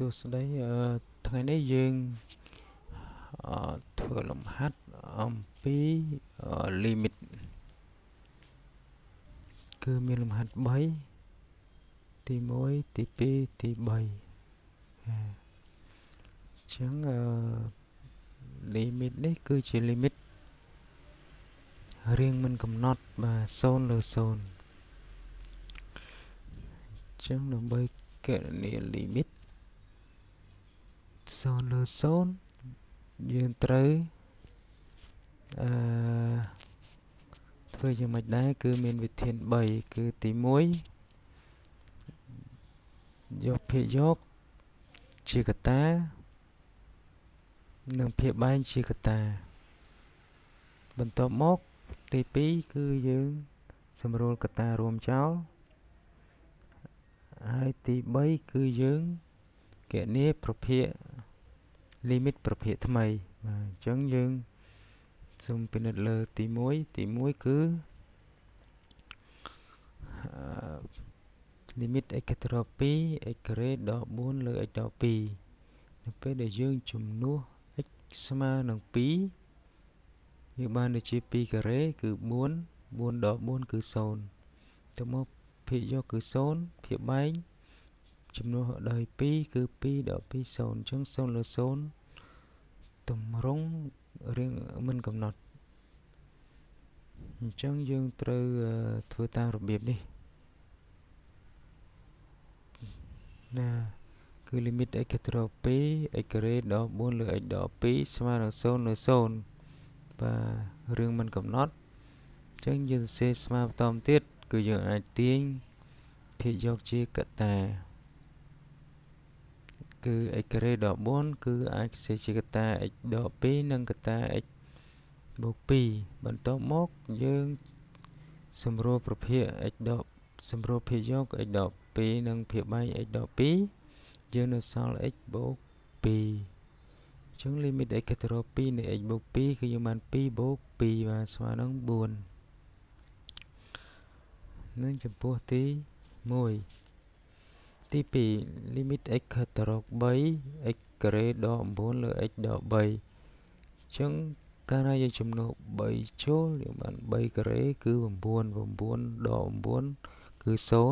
សួស្តីថ្ងៃនេះយើងធ្វើលំហាត់អំពី limit គឺមានលំហាត់3ទី1ទី2ទី3អញ្ចឹង limit នេះគឺជា limit រៀងមិនកំណត់បាទ0លើ0អញ្ចឹងដើម្បីកណនី limit 0លើ0យើងត្រូវអឺធ្វើយ៉ាងម៉េចដែរគឺមានវិធាន3គឺទី1យកភាគយកជាកតា និងភាគបែងជាកតាបន្ទាប់មកទី2គឺយើង សម្រួលកតារួមចោលហើយទី3គឺយើងគណនាប្រភេទ limit ប្រភេទថ្មីបាទអញ្ចឹងយើងសូមពិនិត្យលើទី1ទី1គឺ limit x ទៅ2 x ក្រេដល់4លើ x ដល់2នៅពេលដែលយើង ជំនួស x ស្មើនឹង2យើងបានដូចជា2ការ៉េគឺ4 4ដល់4គឺ0ទៅមកភាគយកគឺ0ភាគបែងចំនួនដោយ2គឺ2ដល់20អញ្ចឹង0លើ0តម្រង់រៀងមិនកំណត់អញ្ចឹងយើងត្រូវធ្វើតាមរបៀបនេះណាគឺ limit x ទៅ 2x ការ៉េដល់4លើ x ដល់2ស្មើនឹង0លើ0បាទរឿងមិនកំណត់អញ្ចឹងយើងសេស្មើបន្តទៀតគឺយើងអាចទាញភាគយកជាកតាគឺ x ការ៉េ14គឺអាចខ្ចីជាកតា x ដល់2និងកតា x បូក2បន្ទាប់មកយើងសម្រួលប្រភេទ x ដល់សម្រួលភាគយក x ដល់2និងភាគបែក x ដល់2យើងនៅសល់ x បូក2អញ្ចឹង limit x ទៅរក2នៃ x បូក2គឺយើងបាន2បូក2បាទស្មើនឹង4នឹងចំពោះទី1ទី2 limit x ខិតទៅរក3 x ការ៉េដក9លើ x ដក3អញ្ចឹងកាលណាយើងចំនួន3ចូលយើងបាន3ការ៉េគឺ9 9ដក9គឺ0 3ដក3គឺ0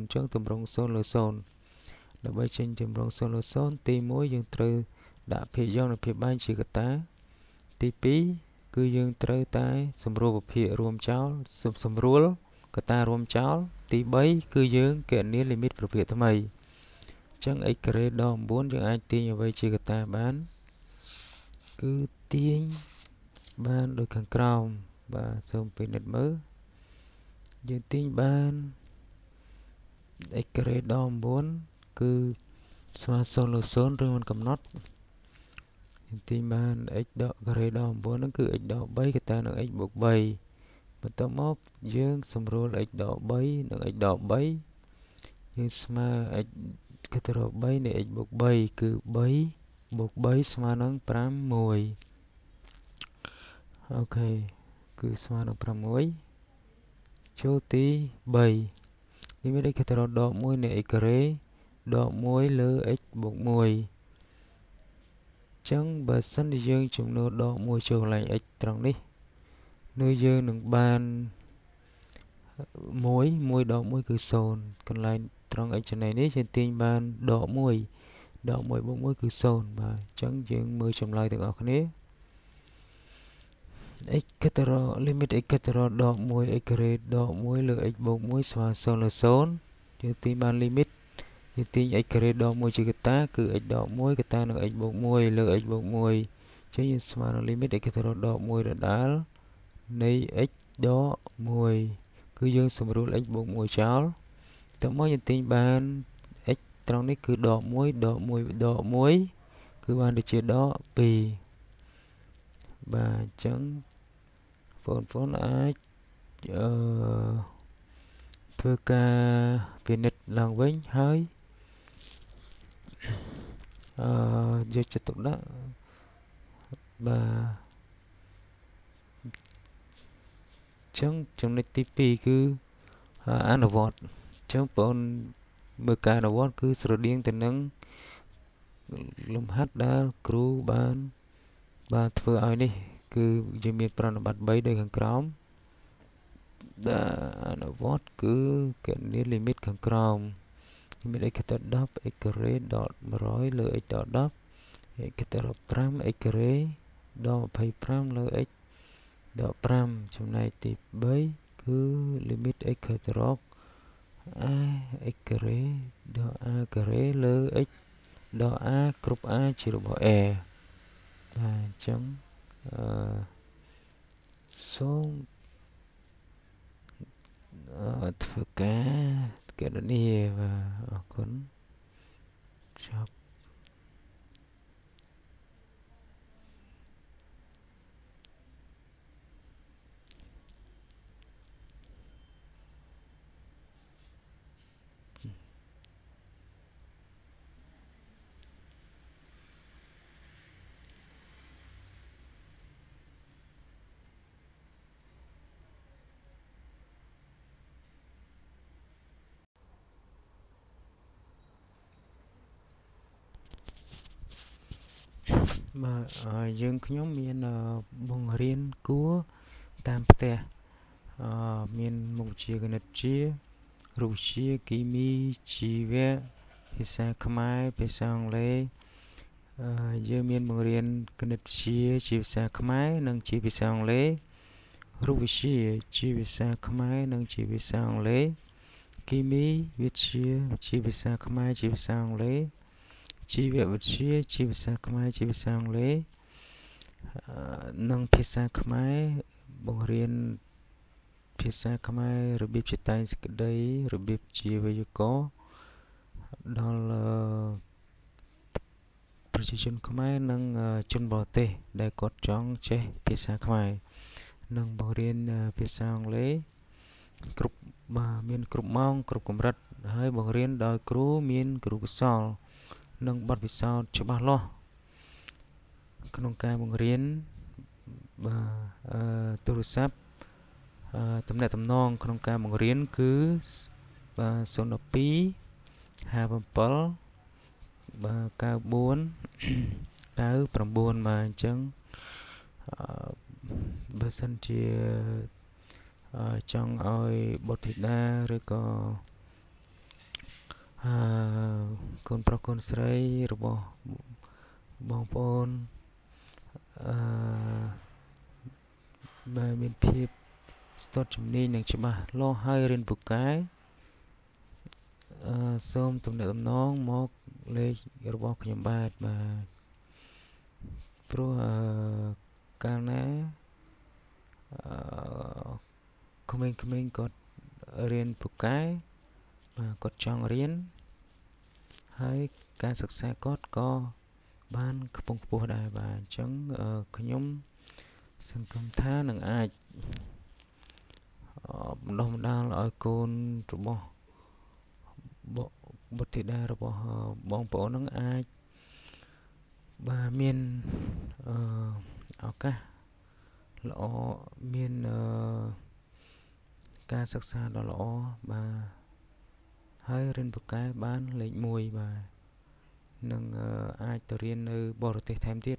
អញ្ចឹងតម្រង់0លើ0ដើម្បីចេញចម្រង0លើ0ទី1យើងត្រូវដាក់ភាគយងនិងភាគបែងជាកត្តា ទី2គឺយើងត្រូវតែ សម្រួលវិភាគរួមចោលសម្រួលកត្តារួមចោលទី3គឺយើងគណនាលីមីតប្រភេទថ្មីអញ្ចឹង x ការ៉េដល់9យើងអាចទាញអ្វីជាកត្តាបានគឺទាញបានដូចខាងក្រោមបាទសូមពិនិត្យមើលយើងទាញបាន x ការ៉េដល់9គឺស្មើ0លើ0ឬមិនកំណត់យើងទាញបាន x ដកការ៉េដល់9ហ្នឹងគឺ x ដក3កត្តានឹង x បូក3បន្ទាប់មកយើង សម្រួល x ដល់3និង x ដល់3យើងស្មើ x គិតទៅរក3នៃ x បូក3គឺ3បូក3ស្មើនឹង5 1អូខេគឺស្មើនឹង6ចូលទី3នេះមាន x គិតទៅរកដក1នៃ x ការ៉េដក1លើ x បូក1អញ្ចឹងបើសិនជាយើង ចំនួនដក1ចូលកន្លែង x ត្រង់នេះនោះយើងនឹងបាន1 1ដក1គឺ0កន្លែងត្រង់ exponent នេះយើងទាញបានដក1ដក1បូក1គឺ0បាទអញ្ចឹងយើងមើលចម្លើយទាំងអស់គ្នា x កតរ limit x កតរដក1 x ការ៉េដក1លើ x បូក1ស្មើ0លើ0យើងទាញបាន limit យើងទាញ x ការ៉េដក1ជាកតា គឺ x ដក1កតានឹង x បូក1លើ x បូក1អញ្ចឹងយើងស្មើនឹង limit x កតរដក1ដដែលនៃ x ដក1គឺយើងសម្រួល x បូក1ចោលតើមកយើងទាញបាន x ត្រង់នេះគឺដក1ដក1ដក1គឺបានទៅជាដក2បាទអញ្ចឹងបងប្អូនអាចអឺធ្វើការពិនិត្យឡើងវិញហើយអឺយកចិត្តទុកដាក់បាទចឹងចំណុចទី2គឺអនុវត្តចឹងបងប្អូនមើលការអនុវត្តគឺស្រដៀងទៅនឹងលំហាត់ដែលគ្រូបាន បានធ្វើឲ្យនេះ គឺយើងមានប្រណិប័ត3ដូចខាងក្រោមដែលអនុវត្ត គឺគណនាលីមីតខាងក្រោមលីមីត x ទៅ10 x ការ៉េដល់100លើ x ដល់10 x ទៅ15 x ការ៉េដល់25លើ x 15ចំណែកទី3គឺ limit x ខើត្រក a x ការ៉េដក a ការ៉េលើ x ដក a គ្រប់ a ជារបស់ a បាទអញ្ចឹងអឺសូមអឺធ្វើការកណនីបាទអរគុណចប់បាទយើងខ្ញុំមានបង្រៀនគួរតាមផ្ទះអឺមានមុខវិជ្ជាគណិតជារូបវិទ្យាគីមីជីវៈភាសាខ្មែរភាសាអង់គ្លេសអឺយើងមានបង្រៀនគណិតវិទ្យាជាភាសាខ្មែរនិងជាភាសាអង់គ្លេសរូបវិទ្យាជាភាសាខ្មែរនិងជាភាសាអង់គ្លេសគីមីវិទ្យាជាភាសាខ្មែរជាភាសាអង់គ្លេសជីវវិទ្យាជាភាសាខ្មែរជាភាសាអង់គ្លេសនិងភាសាខ្មែរបង្រៀនភាសាខ្មែររបៀបជាតែងសេចក្តីរបៀបជាវេយ្យាករណ៍ដល់ប្រជាជនខ្មែរនិងជនបរទេស ដែលគាត់ចង់ចេះភាសាខ្មែរនិងបង្រៀនភាសាអង់គ្លេសគ្រប់បាទមាន គ្រប់ម៉ោងគ្រប់កម្រិតហើយបង្រៀនដោយគ្រូមាន គ្រូកសលនិងបទពិសោធន៍ច្បាស់លាស់ក្នុងការបង្រៀនបាទអឺទូរស័ព្ទអឺតំណែងតំណងក្នុងការបង្រៀនគឺបាទ012 57បាទ94 99មកអញ្ចឹងបើសិនជាចង់ឲ្យបុត្រធីតាឬក៏អឺកូនប្រុសកូនស្រីរបស់បងប្អូនអឺដែលមានភាពស្ទាត់ជំនាញនិងច្បាស់លាស់ហើយរៀនពូកែអឺសូមទំនាក់ទំនងមកលេខរបស់ខ្ញុំបាទបាទព្រោះអឺកាលណាអឺក្មេងៗគាត់រៀនពូកែបាទគាត់ចង់រៀនហើយការសិក្សាគាត់ក៏បានខ្ពង់ខ្ពស់ដែរបាទអញ្ចឹងខ្ញុំសង្ឃឹមថានឹងអាចបណ្ដុះបណ្ដាលឲ្យកូនរបស់បុត្រធីតារបស់បងប្អូននឹងអាចបាទមានអឺឱកាសល្អមានអឺការសិក្សាដ៏ល្អបាទហើយរៀនពូកែបានលេខ1បាទនឹងអាចទៅរៀននៅ បរទេសថែមទៀត